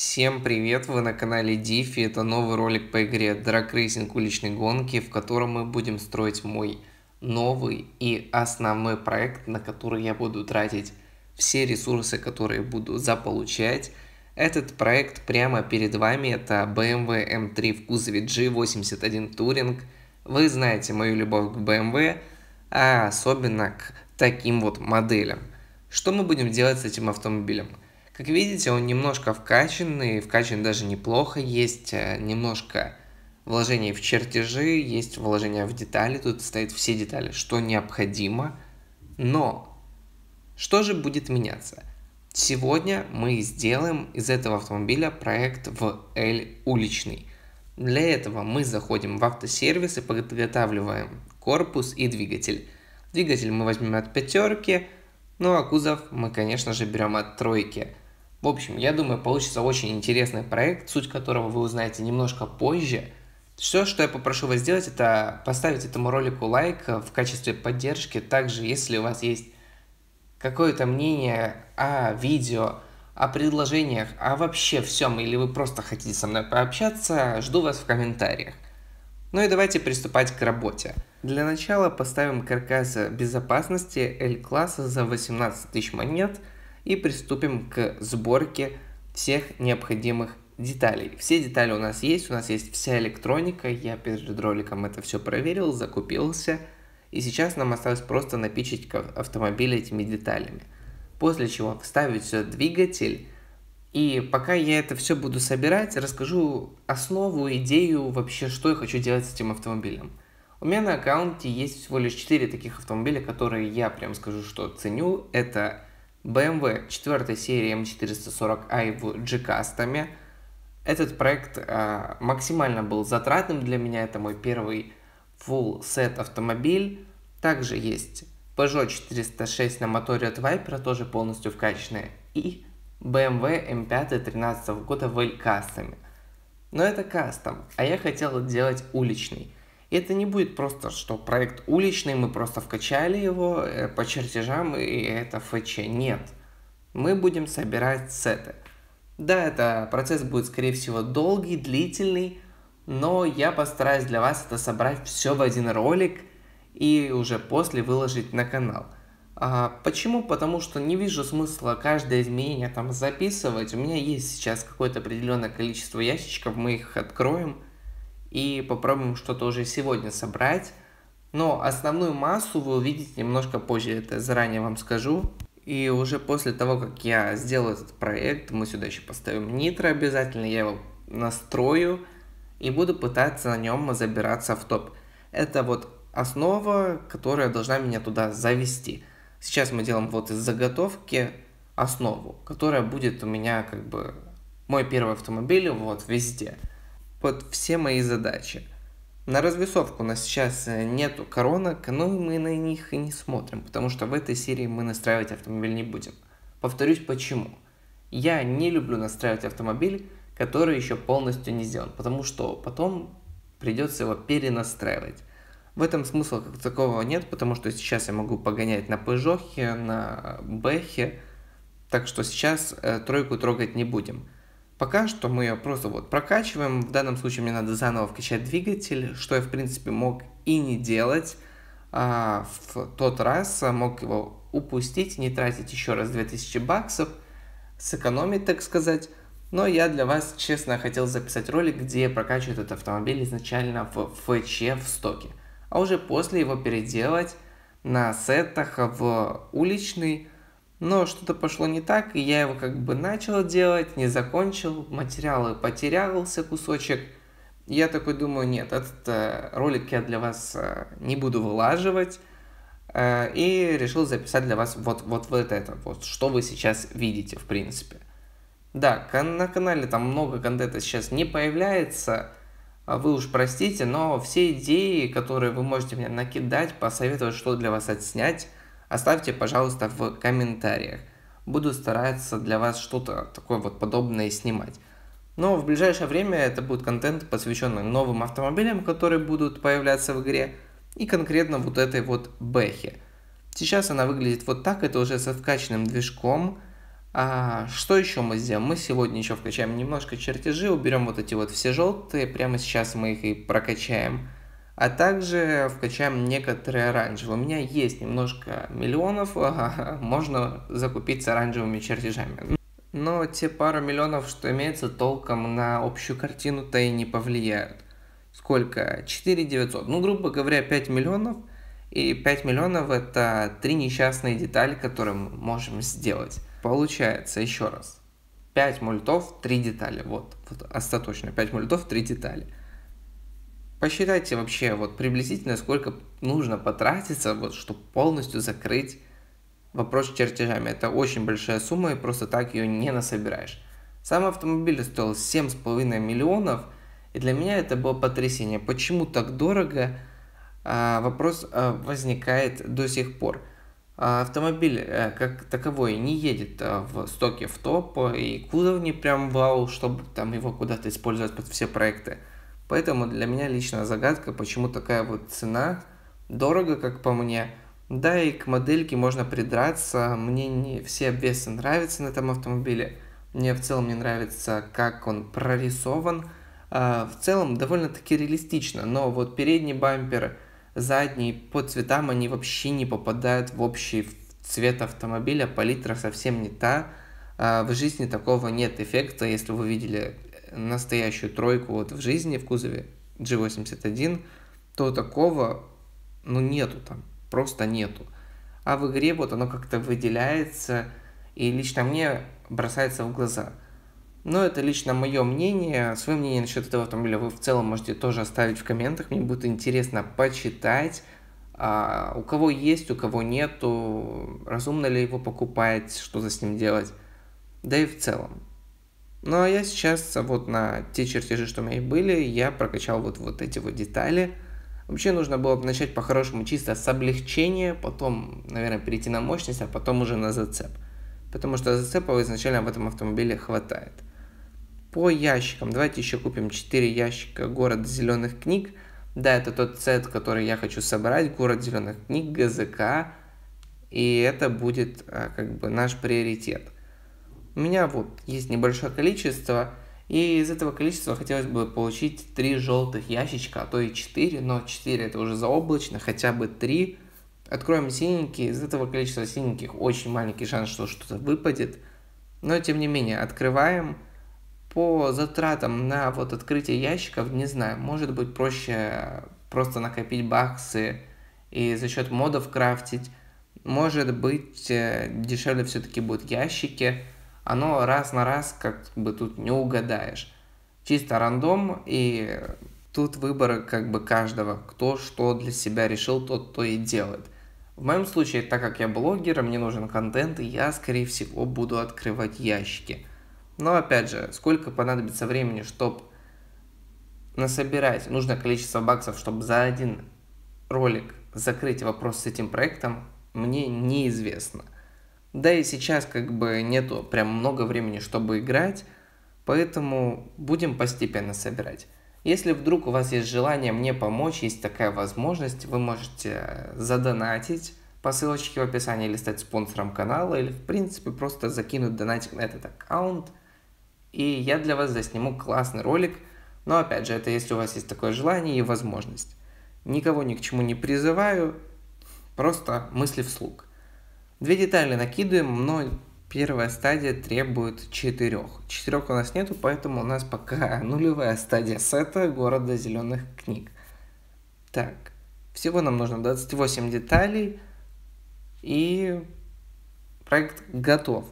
Всем привет, вы на канале Дифи, это новый ролик по игре Drag Racing уличной гонки, в котором мы будем строить мой новый и основной проект, на который я буду тратить все ресурсы, которые буду заполучать. Этот проект прямо перед вами, это BMW M3 в кузове G81 Touring. Вы знаете мою любовь к BMW, а особенно к таким вот моделям. Что мы будем делать с этим автомобилем? Как видите, он немножко вкачанный, вкачан даже неплохо, есть э, немножко вложений в чертежи, есть вложения в детали, тут стоит все детали, что необходимо. Но что же будет меняться? Сегодня мы сделаем из этого автомобиля проект в L уличный. Для этого мы заходим в автосервис и подготавливаем корпус и двигатель. Двигатель мы возьмем от пятерки, ну а кузов мы, конечно же, берем от тройки. В общем, я думаю, получится очень интересный проект, суть которого вы узнаете немножко позже. Все, что я попрошу вас сделать, это поставить этому ролику лайк э, в качестве поддержки. Также, если у вас есть какое-то мнение о видео, о предложениях, о вообще всем, или вы просто хотите со мной пообщаться, жду вас в комментариях. Ну и давайте приступать к работе. Для начала поставим каркас безопасности L-класса за 18 тысяч монет – и приступим к сборке всех необходимых деталей. Все детали у нас есть, у нас есть вся электроника, я перед роликом это все проверил, закупился, и сейчас нам осталось просто напичить автомобиль этими деталями. После чего вставить все двигатель, и пока я это все буду собирать, расскажу основу, идею вообще, что я хочу делать с этим автомобилем. У меня на аккаунте есть всего лишь 4 таких автомобиля, которые я прям скажу, что ценю. Это BMW 4 серии M440i в G-Custom. Этот проект э, максимально был затратным для меня, это мой первый full set автомобиль. Также есть Peugeot 406 на моторе от Viper, тоже полностью вкачанная, и BMW M5 13 года в L-Custom. Но это кастом, а я хотел делать уличный. И это не будет просто, что проект уличный, мы просто вкачали его э, по чертежам, и это ФЧ. Нет. Мы будем собирать сеты. Да, это процесс будет, скорее всего, долгий, длительный, но я постараюсь для вас это собрать все в один ролик и уже после выложить на канал. А, почему? Потому что не вижу смысла каждое изменение там записывать. У меня есть сейчас какое-то определенное количество ящичков, мы их откроем – и попробуем что-то уже сегодня собрать. Но основную массу вы увидите немножко позже, это заранее вам скажу. И уже после того, как я сделаю этот проект, мы сюда еще поставим нитро обязательно, я его настрою и буду пытаться на нем забираться в топ. Это вот основа, которая должна меня туда завести. Сейчас мы делаем вот из заготовки основу, которая будет у меня как бы мой первый автомобиль вот везде под все мои задачи. На развесовку у нас сейчас э, нету коронок, но мы на них и не смотрим, потому что в этой серии мы настраивать автомобиль не будем. Повторюсь почему. Я не люблю настраивать автомобиль, который еще полностью не сделан, потому что потом придется его перенастраивать. В этом смысла как такого нет, потому что сейчас я могу погонять на Peugeot, на Бэхе, так что сейчас э, тройку трогать не будем. Пока что мы ее просто вот прокачиваем. В данном случае мне надо заново вкачать двигатель, что я, в принципе, мог и не делать. А, в тот раз а, мог его упустить, не тратить еще раз 2000 баксов, сэкономить, так сказать. Но я для вас, честно, хотел записать ролик, где прокачивают этот автомобиль изначально в ФЧ в стоке. А уже после его переделать на сетах в уличный но что-то пошло не так, и я его как бы начал делать, не закончил, материалы потерялся кусочек. Я такой думаю, нет, этот э, ролик я для вас э, не буду вылаживать. Э, и решил записать для вас вот, вот, вот это, вот что вы сейчас видите, в принципе. Да, на канале там много контента сейчас не появляется, а вы уж простите, но все идеи, которые вы можете мне накидать, посоветовать, что для вас отснять, оставьте, пожалуйста, в комментариях. Буду стараться для вас что-то такое вот подобное снимать. Но в ближайшее время это будет контент, посвященный новым автомобилям, которые будут появляться в игре, и конкретно вот этой вот Бэхе. Сейчас она выглядит вот так, это уже со вкачанным движком. А что еще мы сделаем? Мы сегодня еще вкачаем немножко чертежи, уберем вот эти вот все желтые, прямо сейчас мы их и прокачаем а также вкачаем некоторые оранжевые. У меня есть немножко миллионов, можно закупиться оранжевыми чертежами. Но те пару миллионов, что имеется, толком на общую картину-то и не повлияют. Сколько? 4 900. Ну, грубо говоря, 5 миллионов. И 5 миллионов это три несчастные детали, которые мы можем сделать. Получается, еще раз. 5 мультов, 3 детали. Вот, вот остаточно. 5 мультов, 3 детали посчитайте вообще вот приблизительно, сколько нужно потратиться, вот, чтобы полностью закрыть вопрос с чертежами. Это очень большая сумма и просто так ее не насобираешь. Сам автомобиль стоил 7,5 миллионов, и для меня это было потрясение. Почему так дорого? А, вопрос э, возникает до сих пор. А, автомобиль э, как таковой не едет э, в стоке в топ, и кузов не прям вау, чтобы там его куда-то использовать под все проекты. Поэтому для меня лично загадка, почему такая вот цена. Дорого, как по мне. Да, и к модельке можно придраться. Мне не все обвесы нравятся на этом автомобиле. Мне в целом не нравится, как он прорисован. А, в целом довольно-таки реалистично, но вот передний бампер, задний, по цветам они вообще не попадают в общий цвет автомобиля, палитра совсем не та. А, в жизни такого нет эффекта, если вы видели настоящую тройку вот в жизни в кузове G81, то такого, ну, нету там, просто нету. А в игре вот оно как-то выделяется, и лично мне бросается в глаза. Но это лично мое мнение. Свое мнение насчет этого автомобиля вы в целом можете тоже оставить в комментах. Мне будет интересно почитать, а, у кого есть, у кого нету, разумно ли его покупать, что за с ним делать. Да и в целом. Ну а я сейчас вот на те чертежи, что у меня были, я прокачал вот, вот эти вот детали. Вообще нужно было бы начать по-хорошему чисто с облегчения, потом, наверное, перейти на мощность, а потом уже на зацеп. Потому что зацепов изначально в этом автомобиле хватает. По ящикам. Давайте еще купим 4 ящика «Город зеленых книг». Да, это тот сет, который я хочу собрать, «Город зеленых книг», ГЗК. И это будет а, как бы наш приоритет – у меня вот есть небольшое количество, и из этого количества хотелось бы получить 3 желтых ящичка, а то и 4, но 4 это уже заоблачно, хотя бы 3. Откроем синенькие, из этого количества синеньких очень маленький шанс, что что-то выпадет. Но тем не менее, открываем. По затратам на вот открытие ящиков, не знаю, может быть проще просто накопить баксы и за счет модов крафтить. Может быть э, дешевле все-таки будут ящики оно раз на раз как бы тут не угадаешь. Чисто рандом, и тут выборы как бы каждого, кто что для себя решил, тот то и делает. В моем случае, так как я блогер, мне нужен контент, и я, скорее всего, буду открывать ящики. Но опять же, сколько понадобится времени, чтобы насобирать нужное количество баксов, чтобы за один ролик закрыть вопрос с этим проектом, мне неизвестно – да и сейчас как бы нету прям много времени, чтобы играть, поэтому будем постепенно собирать. Если вдруг у вас есть желание мне помочь, есть такая возможность, вы можете задонатить по ссылочке в описании или стать спонсором канала, или в принципе просто закинуть донатик на этот аккаунт, и я для вас засниму классный ролик, но опять же, это если у вас есть такое желание и возможность. Никого ни к чему не призываю, просто мысли вслух. Две детали накидываем, но первая стадия требует четырех. Четырех у нас нету, поэтому у нас пока нулевая стадия сета города зеленых книг. Так, всего нам нужно 28 деталей, и проект готов.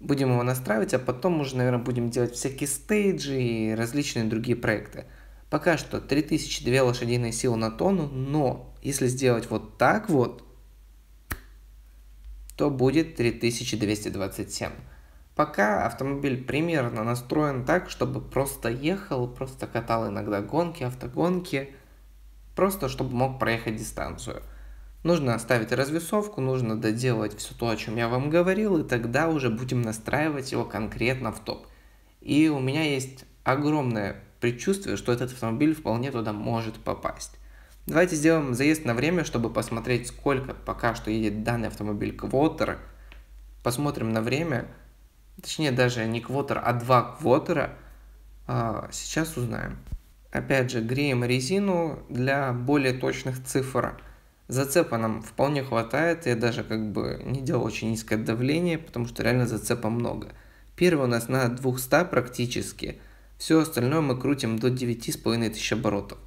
Будем его настраивать, а потом уже, наверное, будем делать всякие стейджи и различные другие проекты. Пока что 3002 лошадиные силы на тонну, но если сделать вот так вот, то будет 3227. Пока автомобиль примерно настроен так, чтобы просто ехал, просто катал иногда гонки, автогонки, просто чтобы мог проехать дистанцию. Нужно оставить развесовку, нужно доделать все то, о чем я вам говорил, и тогда уже будем настраивать его конкретно в топ. И у меня есть огромное предчувствие, что этот автомобиль вполне туда может попасть. Давайте сделаем заезд на время, чтобы посмотреть, сколько пока что едет данный автомобиль квотера. Посмотрим на время, точнее даже не квотер, а два квотера. А, сейчас узнаем. Опять же, греем резину для более точных цифр. Зацепа нам вполне хватает, я даже как бы не делал очень низкое давление, потому что реально зацепа много. Первый у нас на 200 практически, все остальное мы крутим до 9500 оборотов.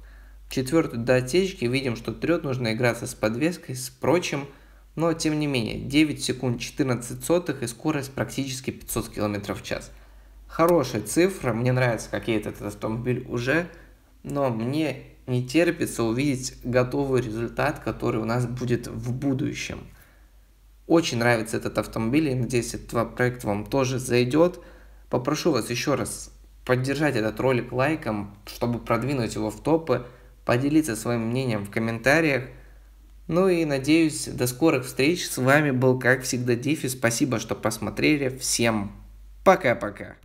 Четвертую до отсечки видим, что трет нужно играться с подвеской, с прочим, но тем не менее 9 секунд 14 сотых и скорость практически 500 км в час. Хорошая цифра, мне нравится, как едет этот автомобиль уже, но мне не терпится увидеть готовый результат, который у нас будет в будущем. Очень нравится этот автомобиль, и надеюсь, этот проект вам тоже зайдет. Попрошу вас еще раз поддержать этот ролик лайком, чтобы продвинуть его в топы поделиться своим мнением в комментариях. Ну и надеюсь, до скорых встреч. С вами был, как всегда, Дифи. Спасибо, что посмотрели. Всем пока-пока.